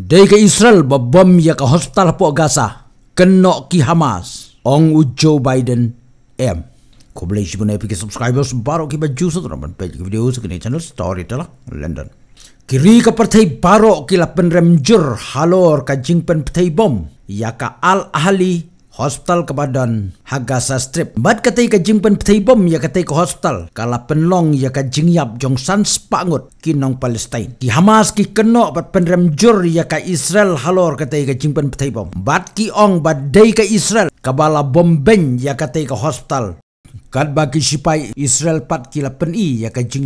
Dari ke Israel bom ia ke hospital po Gaza kenok ki Hamas ong ujo Biden M ko boleh jumpa nak pergi subscribe baru ki baju satu nampak page ke video segini channel story telah London kiri ke pertai baru ki lapen remjur halor kajing pen pertai bom ia ya ke Al Ahli hospital kebadan haga sa strip bad katai ka jing bom ya katai ke hospital kala penlong ya ka jing yap jong san spangut kinong palestine ki hamas ki keno bad penrem jur ya ka israel halor katai ka jing pen bom bad ki ong bad dei ka israel kabala bom ben ya katai ka hospital kat baki sipai israel pat kila pen i ya ka jing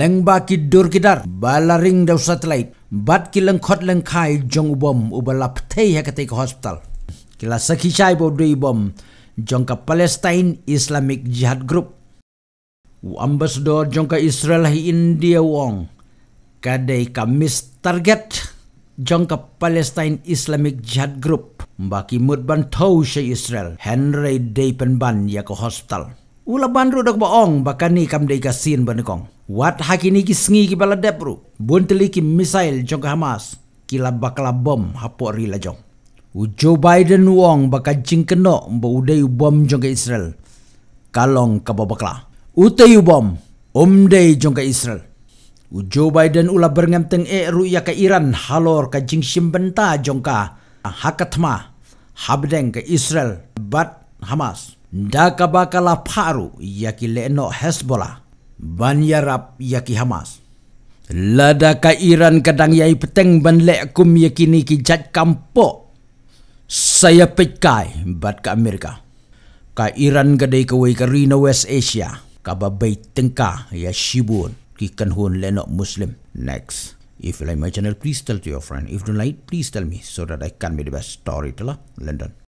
leng baki dur kidar balaring ring dau satellite bad ki lengkhot lengkhai jong bom ubalap thai ya katai ke hospital Kila la saki chai bo dui bom jonka palestine islamic jihad group u ambassador jonka israel hi india wong kadai ka mis target jonka palestine islamic jihad group mbaki mud ban thau she israel henry deipen ban ya ko hospital ula ban ru dok baong bakani kam dei ka sin ban kong wat hakini ki sngi ki bala depru bun ki misail jonka hamas kila bakla bom hapo ri la jong U Joe Biden uang bakal cing kena berudai bom jongka Israel. Kalong ke babakla. Utai bom omdai jongka Israel. U Joe Biden ula berngam teng e ruya ke Iran halor ke jing simbenta jongka hakatma habdeng ke Israel bat Hamas. Da ka bakal paru yaki leno Hezbollah. Ban Yarab yaki Hamas. Lada ka Iran kadang yai peteng ban lekum yakini ki jat kampok saya pekai bat ke Amerika. Ka Iran gadai ke wei ke Rina West Asia. Ka babai tengka ya shibun. Ki kanhun lenok Muslim. Next. If you like my channel, please tell to your friend. If you don't like, please tell me so that I can be the best storyteller. London.